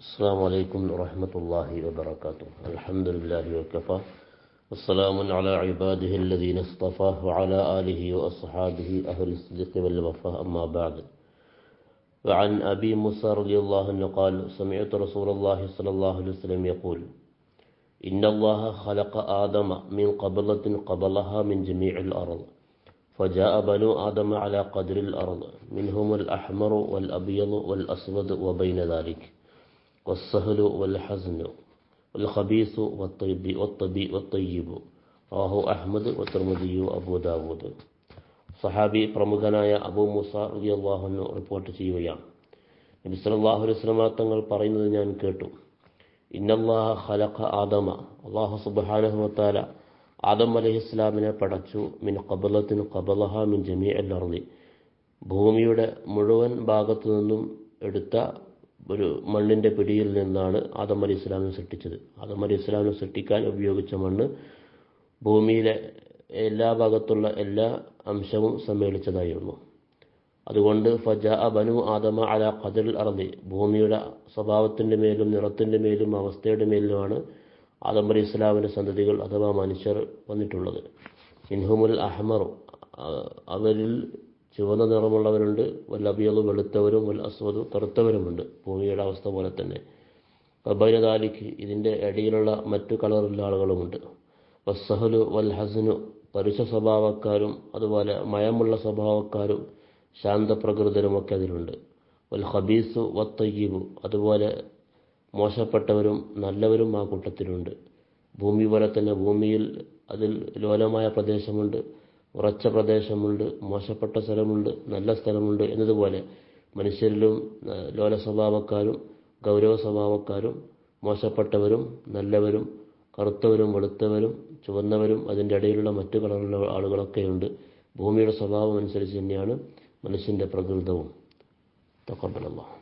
السلام عليكم ورحمة الله وبركاته الحمد لله وكفى والسلام على عباده الذين اصطفى وعلى آله وأصحابه أهل الصدق والوفاء أما بعد وعن أبي موسى رضي الله عنه قال سمعت رسول الله صلى الله عليه وسلم يقول إن الله خلق آدم من قبلة قبلها من جميع الأرض فجاء بنو آدم على قدر الأرض منهم الأحمر والأبيض والأسود وبين ذلك والسهل والحزن والخبيث والطيب والطبي والطيب റാഹു അഹമ്മദ് ഒത്തർമുദിയു അബൂദാവൂദ് സഹാബി പ്രമുഖനായ അബൂ മുസ റബിയാഹുന്നു റിപ്പോർട്ട് ചെയ്യുകയാണ് നബി സല്ലാഹു അലൈസ്ലമ തങ്ങൾ പറയുന്നത് ഞാൻ കേട്ടു ഇന്നല്ലാഹ ഖലഖ ആദമ അള്ളാഹു സുബാനഹുത്താല ആദം അലഹിസ്ലാമിനെ പടച്ചു മിൻ കബലത്തിൻ കബലഹ മിൻ ജമീ അല്ലർദി ഭൂമിയുടെ മുഴുവൻ ഭാഗത്തു നിന്നും എടുത്ത ഒരു മണ്ണിൻ്റെ പിടിയിൽ നിന്നാണ് ആദം അലി ഇസ്ലാമിനെ സൃഷ്ടിച്ചത് ആദം അലി ഇസ്ലാമിനെ സൃഷ്ടിക്കാൻ ഉപയോഗിച്ച മണ്ണ് ഭൂമിയിലെ എല്ലാ ഭാഗത്തുള്ള എല്ലാ അംശവും സമ്മേളിച്ചതായിരുന്നു അതുകൊണ്ട് ഫജ ബനു ആദമ അല ഖദർ അറബി ഭൂമിയുടെ സ്വഭാവത്തിൻ്റെ മേലും നിറത്തിൻ്റെ മേലും അവസ്ഥയുടെ മേലുമാണ് ആദം അലി ഇസ്ലാമിൻ്റെ സന്തതികൾ അഥവാ മനുഷ്യർ വന്നിട്ടുള്ളത് ഇൻഹുമുൽ അഹ്മർ അവരിൽ ചുവന്ന നിറമുള്ളവരുണ്ട് വല്ലബിയതും വെളുത്തവരും വല്ല അസ്വതും കറുത്തവരുമുണ്ട് ഭൂമിയുടെ അവസ്ഥ പോലെ തന്നെ ബൈനദാലിക്ക് ഇതിൻ്റെ ഇടയിലുള്ള മറ്റു കളറുള്ള ആളുകളുമുണ്ട് വസ്സഹലു വൽ ഹസനു പരുഷ സ്വഭാവക്കാരും അതുപോലെ മയമുള്ള സ്വഭാവക്കാരും ശാന്തപ്രകൃതരുമൊക്കെ അതിലുണ്ട് വൽ ഹബീസു വത്തയ്യീബു അതുപോലെ മോശപ്പെട്ടവരും നല്ലവരും ആ കൂട്ടത്തിലുണ്ട് ഭൂമി പോലെ തന്നെ ഭൂമിയിൽ അതിൽ ലോലമായ പ്രദേശമുണ്ട് ഉറച്ച പ്രദേശമുണ്ട് മോശപ്പെട്ട സ്ഥലമുണ്ട് നല്ല സ്ഥലമുണ്ട് എന്നതുപോലെ മനുഷ്യരിലും ലോല സ്വഭാവക്കാരും ഗൗരവ സ്വഭാവക്കാരും മോശപ്പെട്ടവരും നല്ലവരും കറുത്തവരും വെളുത്തവരും ചുവന്നവരും അതിൻ്റെ ഇടയിലുള്ള മറ്റു കളറിലുള്ള ആളുകളൊക്കെയുണ്ട് ഭൂമിയുടെ സ്വഭാവം അനുസരിച്ച് തന്നെയാണ് മനുഷ്യൻ്റെ പ്രകൃതവും തക്കബലമാണ്